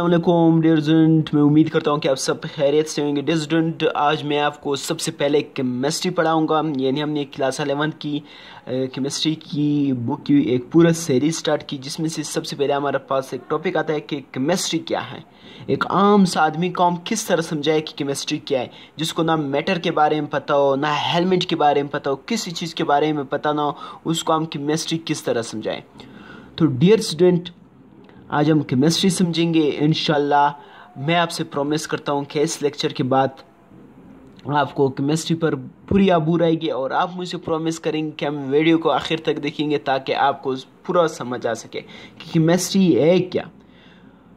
Aslam student मैं उम्मीद करता हूँ कि आप सब खैरियत से होंगे डेयरजेंट आज मैं आपको सबसे पहले केमिस्ट्री पढ़ाऊँगा यानी हमने क्लास अलेवंथ की केमिस्ट्री की बुक की एक पूरा सीरीज स्टार्ट की जिसमें से सबसे पहले हमारे पास एक टॉपिक आता है कि केमिस्ट्री क्या है एक आम सा आदमी को हम किस तरह समझाए कि केमिस्ट्री क्या है जिसको ना मैटर के बारे में पता हो ना हेलमेट के बारे में पता हो किसी चीज़ के बारे में पता ना हो उसको हम केमिस्ट्री किस तरह समझाएँ तो डियर स्टूडेंट आज हम केमिस्ट्री समझेंगे इन मैं आपसे प्रॉमिस करता हूँ कि इस लेक्चर के बाद आपको केमिस्ट्री पर पूरी आबूर आएगी और आप मुझे प्रॉमिस करेंगे कि हम वीडियो को आखिर तक देखेंगे ताकि आपको पूरा समझ आ सके कि केमिस्ट्री है क्या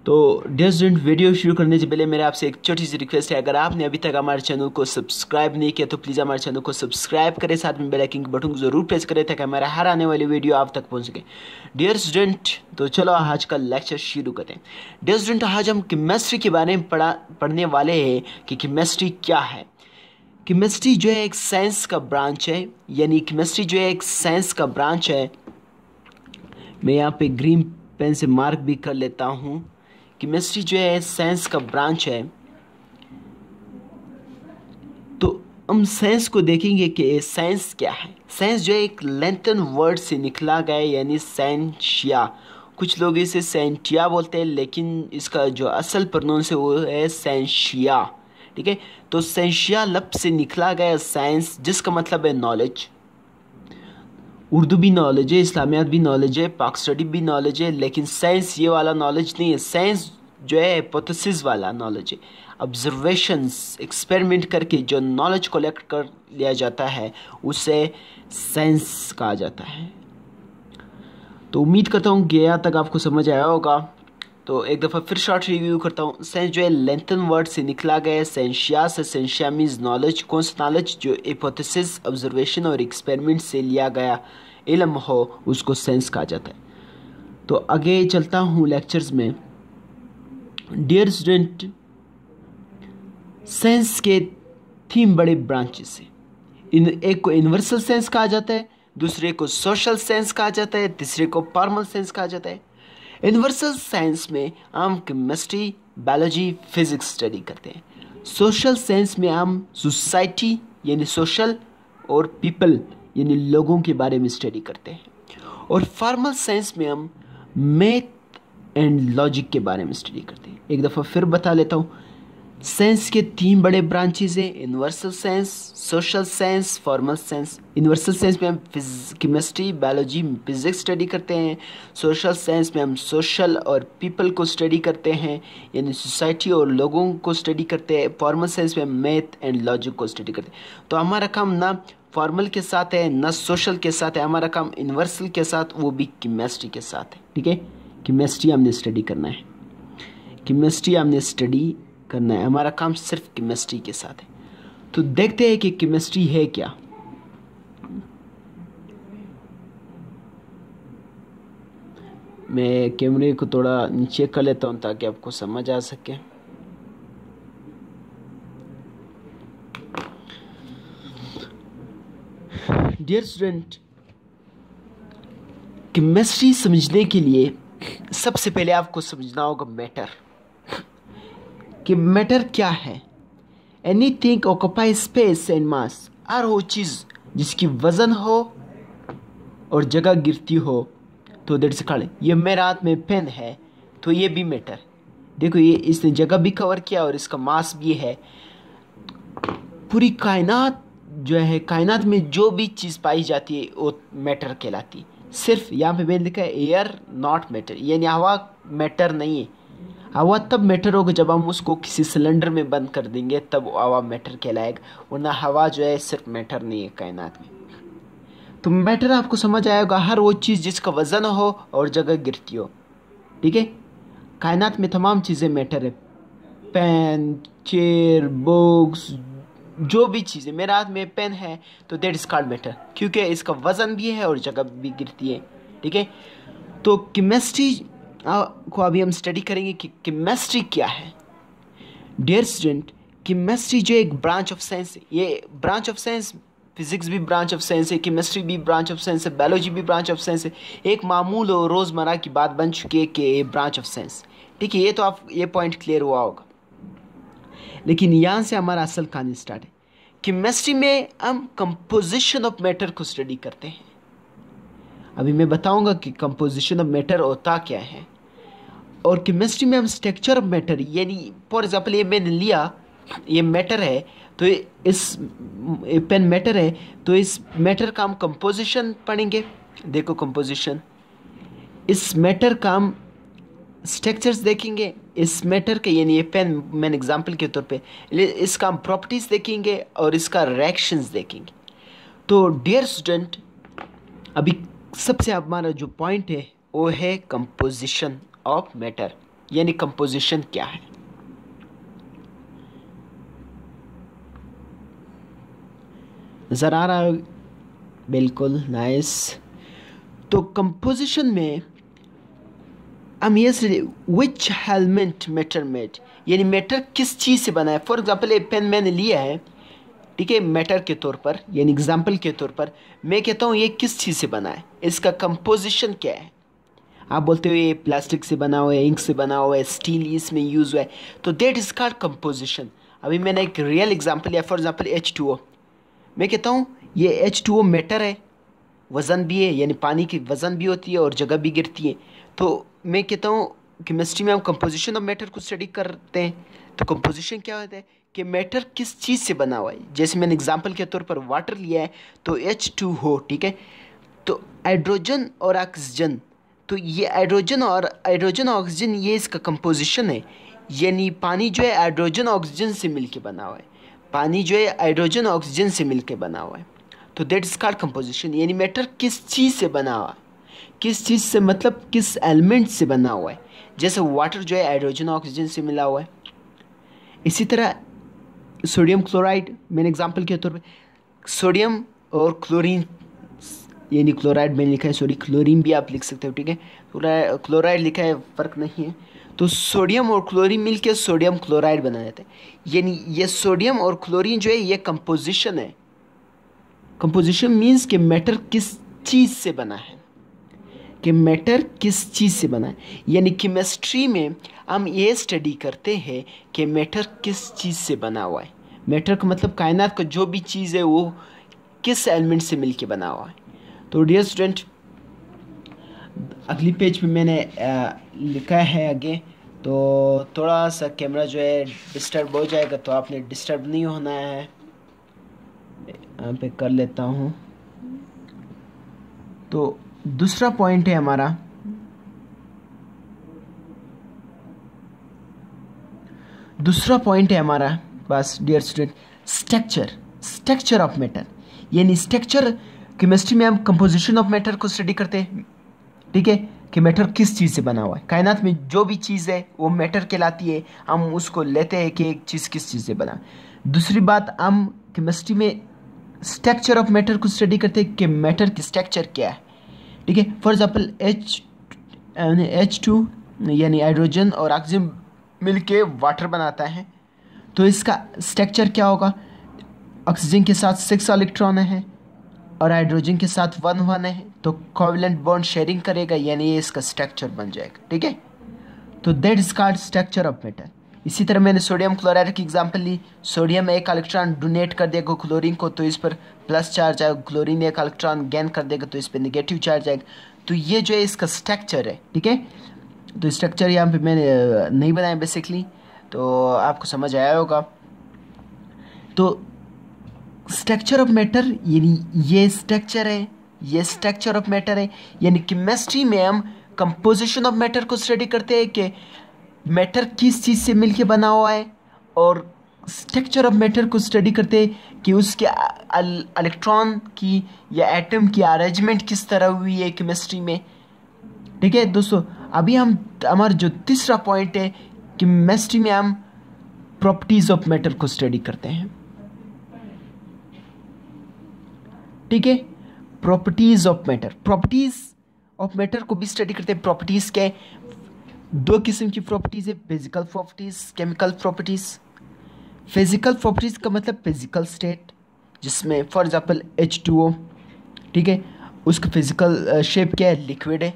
तो डेस्ट वीडियो शुरू करने से पहले मेरे आपसे एक छोटी सी रिक्वेस्ट है अगर आपने अभी तक हमारे चैनल को सब्सक्राइब नहीं किया तो प्लीज़ हमारे चैनल को सब्सक्राइब करें साथ में बेल आइकन के बटन को जरूर प्रेस करें ताकि हमारा हर आने वाली वीडियो आप तक पहुंच सके डियर स्टूडेंट तो चलो आज का लेक्चर शुरू करें डियर स्टूडेंट आज हम केमेस्ट्री के बारे में पढ़ा पढ़ने वाले हैं कि केमेस्ट्री क्या है केमेस्ट्री जो है एक साइंस का ब्रांच है यानी केमेस्ट्री जो है एक साइंस का ब्रांच है मैं यहाँ पर ग्रीन पेन से मार्क भी कर लेता हूँ केमिस्ट्री जो है साइंस का ब्रांच है तो हम साइंस को देखेंगे कि साइंस क्या है साइंस जो है एक लेंथन वर्ड से निकला गया यानी साइंशिया कुछ लोग इसे सेंटिया बोलते हैं लेकिन इसका जो असल प्रोनाउंस है वो है सेंशिया ठीक है तो सेंशिया लफ्ज से निकला गया साइंस जिसका मतलब है नॉलेज उर्दू भी नॉलेज है इस्लामियात भी नॉलेज है पाक स्टडी भी नॉलेज है लेकिन साइंस ये वाला नॉलेज नहीं है साइंस जो है एपोथेसिस वाला नॉलेज है ऑब्जर्वेशंस एक्सपेरिमेंट करके जो नॉलेज कलेक्ट कर लिया जाता है उसे साइंस कहा जाता है तो उम्मीद करता हूँ गया तक आपको समझ आया होगा तो एक दफ़ा फिर शॉर्ट रिव्यू करता हूँ सेंस जो है लेंथन वर्ड से निकला गया है सेंशिया से सेंशिया मीन्स नॉलेज कौन सा नॉलेज जो एपोथिस ऑब्जर्वेशन और एक्सपेरिमेंट से लिया गया इलम हो उसको सेंस कहा जाता है तो आगे चलता हूँ लेक्चर्स में डियर स्टूडेंट सेंस के थीम बड़े ब्रांचेस हैं इन एक को यूनिवर्सल सेंस कहा जाता है दूसरे को सोशल सेंस कहा जाता है तीसरे को फॉर्मल सेंस कहा जाता है यूनिवर्सल साइंस में हम केमिस्ट्री बायोलॉजी फिजिक्स स्टडी करते हैं सोशल साइंस में हम सोसाइटी यानी सोशल और पीपल यानी लोगों के बारे में स्टडी करते हैं और फार्मल साइंस में हम मैथ एंड लॉजिक के बारे में स्टडी करते हैं एक दफ़ा फिर बता लेता हूँ साइंस के तीन बड़े ब्रांचेज हैं universal science social science formal science universal science में हम केमिस्ट्री बायोलॉजी फिजिक्स स्टडी करते हैं सोशल साइंस में हम सोशल और पीपल को स्टडी करते हैं यानी सोसाइटी और लोगों को स्टडी करते हैं फॉर्मल साइंस में मैथ एंड लॉजिक को स्टडी करते हैं तो हमारा काम ना फॉर्मल के साथ है ना सोशल के साथ है हमारा काम यूनिवर्सल के साथ वो भी केमिस्ट्री के साथ है ठीक है केमिस्ट्री हमने स्टडी करना है केमिस्ट्री हमने स्टडी करना है हमारा काम सिर्फ केमिस्ट्री के साथ है तो देखते हैं कि केमिस्ट्री है क्या मैं कैमरे को थोड़ा नीचे कर लेता हूं ताकि आपको समझ आ सके डियर स्टूडेंट केमिस्ट्री समझने के लिए सबसे पहले आपको समझना होगा मैटर कि मैटर क्या है anything occupy space and mass हर वो चीज़ जिसकी वज़न हो और जगह गिरती हो तो देट से खड़े ये मेरे हाथ में पेन है तो ये भी मैटर देखो ये इसने जगह भी कवर किया और इसका मास भी है पूरी कायनात जो है कायनात में जो भी चीज़ पाई जाती है वो मैटर कहलाती सिर्फ यहाँ पे मैंने लिखा है एयर नॉट मैटर यानी हवा मैटर नहीं है हवा तब मैटर होगा जब हम उसको किसी सिलेंडर में बंद कर देंगे तब हवा मैटर कहलाएगा वरना हवा जो है सिर्फ मैटर नहीं है कायनात में तो मैटर आपको समझ आएगा हर वो चीज़ जिसका वज़न हो और जगह गिरती हो ठीक है कायनात में तमाम चीज़ें मैटर है पेन चेयर बुक्स जो भी चीज़ें मेरे हाथ में पेन है तो देट इज़ कॉल्ड मैटर क्योंकि इसका वज़न भी है और जगह भी गिरती है ठीक है तो केमिस्ट्री को अभी हम स्टडी करेंगे कि केमिस्ट्री क्या है डियर स्टूडेंट केमिस्ट्री जो एक ब्रांच ऑफ साइंस है ये ब्रांच ऑफ साइंस फिजिक्स भी ब्रांच ऑफ साइंस है केमिस्ट्री भी ब्रांच ऑफ साइंस है बायोलॉजी भी ब्रांच ऑफ साइंस है एक मामूल और रोज़मर्रा की बात बन चुकी है कि ये ब्रांच ऑफ साइंस ठीक है ये तो आप ये पॉइंट क्लियर हुआ होगा लेकिन यहाँ से हमारा असल कहानी स्टार्ट है केमिस्ट्री में हम कंपोजिशन ऑफ मैटर को स्टडी करते हैं अभी मैं बताऊंगा कि कंपोजिशन ऑफ मैटर होता क्या है और केमिस्ट्री में हम स्ट्रक्चर ऑफ मैटर यानी फॉर एग्ज़ाम्पल ये मैंने लिया ये मैटर तो है तो इस पेन मैटर है तो इस मैटर का हम कंपोजिशन पढ़ेंगे देखो कंपोजिशन इस मैटर का हम स्ट्रक्चर्स देखेंगे इस मैटर के यानी ये पेन मैन एग्जांपल के तौर पे इसका हम प्रॉपर्टीज़ देखेंगे और इसका रिएक्शंस देखेंगे तो डियर स्टूडेंट अभी सबसे हमारा जो पॉइंट है वो है कंपोजिशन ऑफ मैटर यानी कंपोजिशन क्या है जरा आ रहा बिल्कुल नाइस तो कंपोजिशन में हम ये विच हेलमेट मैटर मेड यानी मैटर किस चीज़ से बना है फॉर एग्जांपल ये पेन मैंने लिया है ठीक है मैटर के तौर पर यानी एग्जांपल के तौर पर मैं कहता हूँ ये किस चीज़ से बना है इसका कंपोजिशन क्या है आप बोलते हो ये प्लास्टिक से बना हुआ है इंक से बना हुआ है स्टील इसमें यूज़ हुआ है तो देट इज़ कार्ड कंपोजिशन अभी मैंने एक रियल एग्जाम्पल लिया for example H two O मैं कहता हूँ ये एच टू ओ मेटर है वज़न भी है यानी पानी की वज़न भी होती है और जगह भी गिरती है तो मैं कहता हूँ केमिस्ट्री में हम कंपोजिशन ऑफ मैटर को स्टडी करते हैं तो कंपोजिशन क्या होता है कि मैटर किस चीज़ से बना हुआ है जैसे मैंने एग्जाम्पल के तौर पर वाटर लिया है तो एच टू हो ठीक है तो हाइड्रोजन और ऑक्सीजन तो ये हाइड्रोजन और हाइड्रोजन ऑक्सीजन ये इसका कंपोजिशन है यानी पानी जो है हाइड्रोजन ऑक्सीजन से मिल बना हुआ है पानी जो है हाइड्रोजन ऑक्सीजन से मिल बना हुआ है तो देट इज़ कार्ड कंपोजिशन यानी मैटर किस चीज़ से बना हुआ है किस चीज़ से मतलब किस एलिमेंट से बना हुआ है जैसे वाटर जो है हाइड्रोजन ऑक्सीजन से मिला हुआ है इसी तरह सोडियम क्लोराइड मैंने एग्जांपल के तौर पे सोडियम और क्लोरीन यानी क्लोराइड मैंने लिखा है सॉरी क्लोरीन भी आप लिख सकते हो ठीक है क्लोराइड लिखा है फ़र्क नहीं है तो सोडियम और क्लोरीन मिलकर सोडियम क्लोराइड बना जाता है यानी ये सोडियम और क्लोरीन जो है ये कंपोजिशन है कंपोजिशन मीन्स कि मैटर किस चीज़ से बना है कि मैटर किस चीज़ से बना है यानी केमिस्ट्री में हम ये स्टडी करते हैं कि मैटर किस चीज़ से बना हुआ है मैटर का मतलब कायनात का जो भी चीज़ है वो किस एलिमेंट से मिलके बना हुआ है तो डियर स्टूडेंट अगली पेज पे मैंने आ, लिखा है आगे तो थोड़ा सा कैमरा जो है डिस्टर्ब हो जाएगा तो आपने डिस्टर्ब नहीं होना है यहाँ पे कर लेता हूँ तो दूसरा पॉइंट है हमारा दूसरा पॉइंट है हमारा पास dear student structure structure of matter यानी स्ट्रक्चर केमिस्ट्री में हम कंपोजिशन ऑफ मैटर को स्टडी करते हैं ठीक है कि मैटर किस चीज़ से बना हुआ है कायनात में जो भी चीज़ है वो मैटर कहलाती है हम उसको लेते हैं कि एक चीज़ किस चीज़ से बना दूसरी बात हम केमिस्ट्री में स्ट्रक्चर ऑफ मैटर को स्टडी करते हैं कि मैटर की स्ट्रक्चर क्या है ठीक है for example H H two यानी हाइड्रोजन और ऑक्सीजन मिल के वाटर बनाता है तो इसका स्ट्रक्चर क्या होगा ऑक्सीजन के साथ सिक्स इलेक्ट्रॉन है और हाइड्रोजन के साथ वन वन है तो कोविलेंट बॉन्ड शेयरिंग करेगा यानी ये इसका स्ट्रक्चर बन जाएगा ठीक है तो that is called structure of metal इसी तरह मैंने सोडियम क्लोराइड की एग्जाम्पल ली सोडियम एक इलेक्ट्रॉन डोनेट कर देगा क्लोरीन को तो इस पर प्लस चार्ज आएगा क्लोरीन एक इलेक्ट्रॉन गेन कर देगा तो इस पर निगेटिव चार्ज आएगा तो ये जो है इसका स्ट्रक्चर है ठीक है तो स्ट्रक्चर यहाँ पे मैंने नहीं बनाया बेसिकली तो आपको समझ आया होगा तो स्ट्रक्चर ऑफ मैटर यानी ये स्ट्रक्चर है ये स्ट्रक्चर ऑफ मैटर है यानी केमिस्ट्री में हम कंपोजिशन ऑफ मैटर को स्टडी करते हैं कि मैटर किस चीज़ से मिलके बना हुआ है और स्ट्रक्चर ऑफ मैटर को स्टडी करते हैं कि उसके इलेक्ट्रॉन की या एटम की अरेंजमेंट किस तरह हुई है केमिस्ट्री में ठीक है दोस्तों अभी हम हमारा जो तीसरा पॉइंट है केमिस्ट्री में हम प्रॉपर्टीज़ ऑफ मैटर को स्टडी करते हैं ठीक है properties of matter properties of matter को भी स्टडी करते हैं प्रॉपर्टीज के दो किस्म की प्रॉपर्टीज है physical properties chemical properties physical properties का मतलब फिजिकल स्टेट जिसमें for example H two O ठीक है उसका फिजिकल शेप क्या है लिक्विड है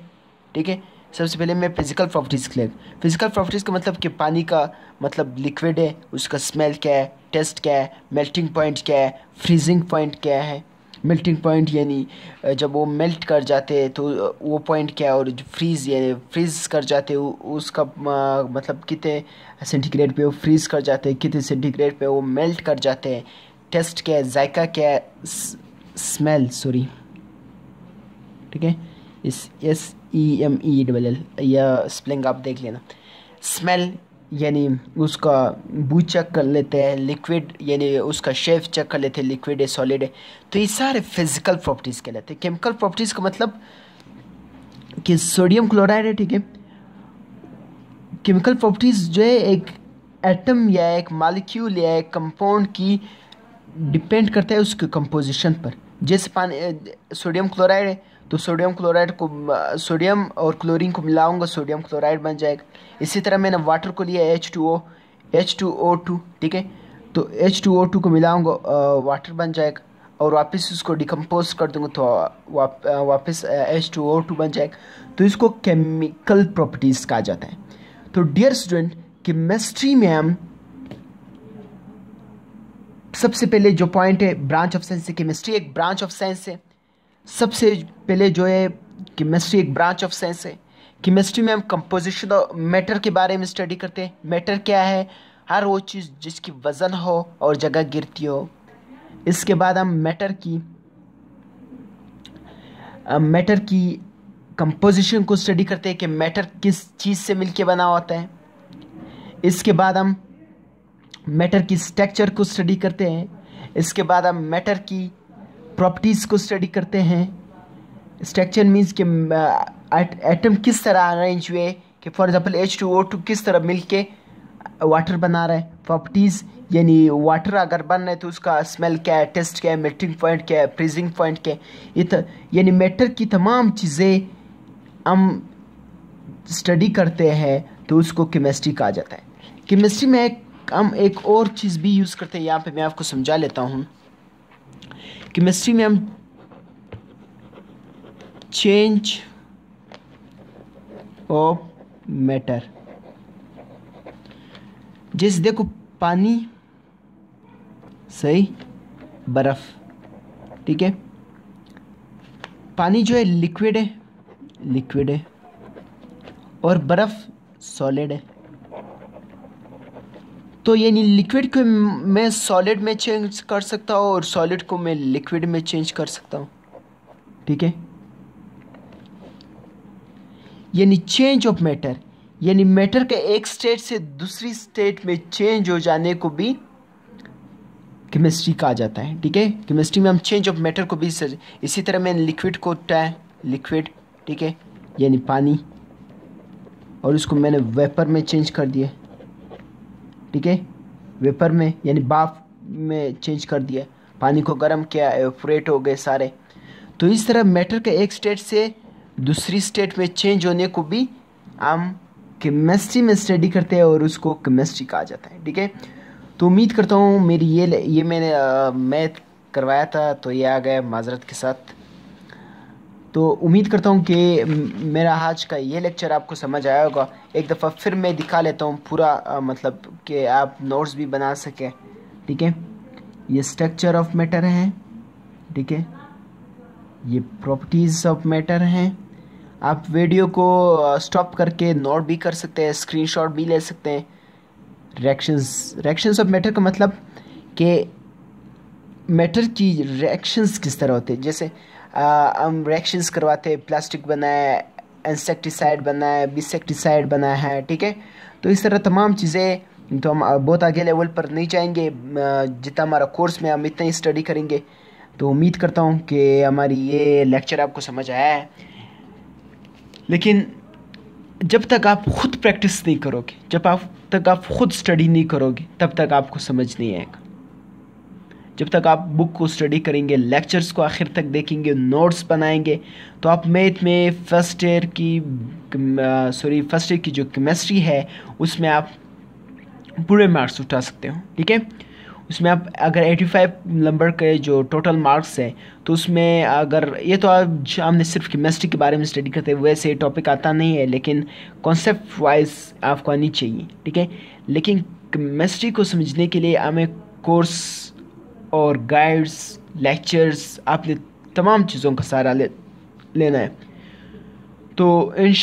ठीक है सबसे पहले मैं फिजिकल प्रॉपर्टीज़ लिए फिजिकल प्रॉपर्टीज़ का मतलब कि पानी का मतलब लिक्विड है उसका स्मेल क्या है टेस्ट क्या है मेल्टिंग पॉइंट क्या है फ्रीजिंग पॉइंट क्या है मेल्टिंग पॉइंट यानी जब वो मेल्ट कर जाते हैं तो वो पॉइंट क्या है और फ्रीज़ यानी फ्रीज़ कर जाते उसका मतलब कितने सेंटीग्रेड पे वो फ्रीज़ कर जाते हैं कितने सेंटीग्रेड पे वो मेल्ट कर जाते हैं टेस्ट क्या है जायका क्या है स्मेल सॉरी ठीक है इस S E M E double L या स्पेलिंग आप देख लेना स्मेल यानी उसका बू चेक कर लेते हैं लिक्विड यानी उसका शेफ चेक कर लेते हैं लिक्विड है सॉलिड है तो ये सारे फिजिकल प्रॉपर्टीज़ कहलाते हैं केमिकल प्रॉपर्टीज़ का मतलब कि सोडियम क्लोराइड है ठीक है केमिकल प्रॉपर्टीज़ जो है एक एटम या एक मालिक्यूल या एक कंपाउंड की डिपेंड करता है उसके कंपोजिशन पर जैसे पानी सोडियम क्लोराइड है तो सोडियम क्लोराइड को सोडियम और क्लोरीन को मिलाऊंगा सोडियम क्लोराइड बन जाएगा इसी तरह मैंने वाटर को लिया H two O H two O two ठीक है तो एच टू ओ टू को मिलाऊंगा वाटर बन जाएगा और वापस उसको डिकम्पोज कर दूंगा तो वापस एच टू ओ टू बन जाएगा तो इसको केमिकल प्रॉपर्टीज़ कहा जाता है तो डियर स्टूडेंट केमिस्ट्री में हम सबसे पहले जो पॉइंट है ब्रांच ऑफ साइंस से केमिस्ट्री एक ब्रांच ऑफ साइंस है सबसे पहले जो है केमिस्ट्री एक ब्रांच ऑफ साइंस है केमिस्ट्री में हम कंपोजिशन और मैटर के बारे में स्टडी करते हैं मैटर क्या है हर वो चीज़ जिसकी वज़न हो और जगह गिरती हो इसके बाद हम मैटर की मैटर की कंपोजिशन को स्टडी करते हैं कि मैटर किस चीज़ से मिलके बना होता है इसके बाद हम मैटर की स्ट्रक्चर को स्टडी करते हैं इसके बाद हम मैटर की प्रॉपर्टीज़ को स्टडी करते हैं स्ट्रक्चर मीन्स कि एटम uh, किस तरह अरेंज हुए कि for example H two O two किस तरह मिल के वाटर uh, बना रहे हैं प्रॉपर्टीज़ यानी वाटर अगर बन रहा है तो उसका स्मेल क्या है टेस्ट क्या है मेल्टिंग पॉइंट क्या है फ्रीजिंग पॉइंट क्या है तो, यानी मैटर की तमाम चीज़ें हम स्टडी करते हैं तो उसको केमिस्ट्री कहा जाता है केमिस्ट्री में हम एक और चीज़ भी यूज़ करते हैं यहाँ पे मैं आपको समझा लेता हूँ केमिस्ट्री में हम चेंज ऑफ मैटर जैसे देखो पानी सही बर्फ़ ठीक है पानी जो है लिक्विड है लिक्विड है और बर्फ़ सॉलिड है तो यानी लिक्विड को मैं सॉलिड में चेंज कर सकता हूँ और सॉलिड को मैं लिक्विड में चेंज कर सकता हूँ ठीक है यानी चेंज ऑफ मैटर यानी मैटर के एक स्टेट से दूसरी स्टेट में चेंज हो जाने को भी केमिस्ट्री कहा जाता है ठीक है केमिस्ट्री में हम चेंज ऑफ मैटर को भी सर इसी तरह मैंने लिक्विड को टै लिक्विड ठीक है यानी पानी और उसको मैंने वेपर में चेंज कर दिया ठीक है वेपर में यानी बाफ में चेंज कर दिया पानी को गर्म किया एवोपरेट हो गए सारे तो इस तरह मैटर के एक स्टेट से दूसरी स्टेट में चेंज होने को भी हम केमिस्ट्री में स्टडी करते हैं और उसको केमिस्ट्री कहा जाता है ठीक है तो उम्मीद करता हूँ मेरी ये ये मैंने मैथ करवाया था तो ये आ गया माजरत के साथ तो उम्मीद करता हूँ कि मेरा आज का ये लेक्चर आपको समझ आया होगा एक दफ़ा फिर मैं दिखा लेता हूँ पूरा मतलब कि आप नोट्स भी बना सकें ठीक है ये स्ट्रक्चर ऑफ मैटर है ठीक है ये प्रॉपर्टीज़ ऑफ मैटर हैं आप वीडियो को स्टॉप करके नोट भी कर सकते हैं स्क्रीनशॉट भी ले सकते हैं रिएक्शंस रिएक्शंस ऑफ मैटर का मतलब कि मैटर की रिएक्शंस किस तरह होते हैं जैसे हम रिएक्शंस करवाते हैं प्लास्टिक बनाया इंसेक्टिसाइड बनाया है बिसेक्टिसाइड बनाया है ठीक है तो इस तरह तमाम चीज़ें तो हम बहुत आगे लेवल पर नहीं जाएंगे जितना हमारा कोर्स में हम इतना ही स्टडी करेंगे तो उम्मीद करता हूँ कि हमारी ये लेक्चर आपको समझ आया है लेकिन जब तक आप खुद प्रैक्टिस नहीं करोगे जब आप तक आप खुद स्टडी नहीं करोगे तब तक आपको समझ नहीं आएगा जब तक आप बुक को स्टडी करेंगे लेक्चर्स को आखिर तक देखेंगे नोट्स बनाएंगे तो आप मैथ में फर्स्ट ईयर की सॉरी फर्स्ट ईयर की जो केमिस्ट्री है उसमें आप पूरे मार्क्स उठा सकते हो ठीक है उसमें आप अगर 85 नंबर के जो टोटल मार्क्स है तो उसमें अगर ये तो आप हमने सिर्फ केमिस्ट्री के बारे में स्टडी करते हैं वैसे टॉपिक आता नहीं है लेकिन कॉन्सेप्ट वाइज आपको आनी चाहिए ठीक है लेकिन केमिस्ट्री को समझने के लिए हमें कोर्स और गाइड्स लेक्चर्स आपने तमाम चीज़ों का सहारा ले लेना है तो इन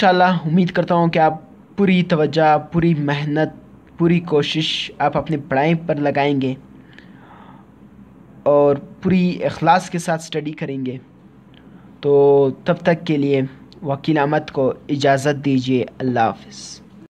उम्मीद करता हूँ कि आप पूरी तवज्जा पूरी मेहनत पूरी कोशिश आप अपनी पढ़ाई पर लगाएंगे और पूरी अखलास के साथ स्टडी करेंगे तो तब तक के लिए वकील अहमद को इजाज़त दीजिए अल्लाह हाफिज़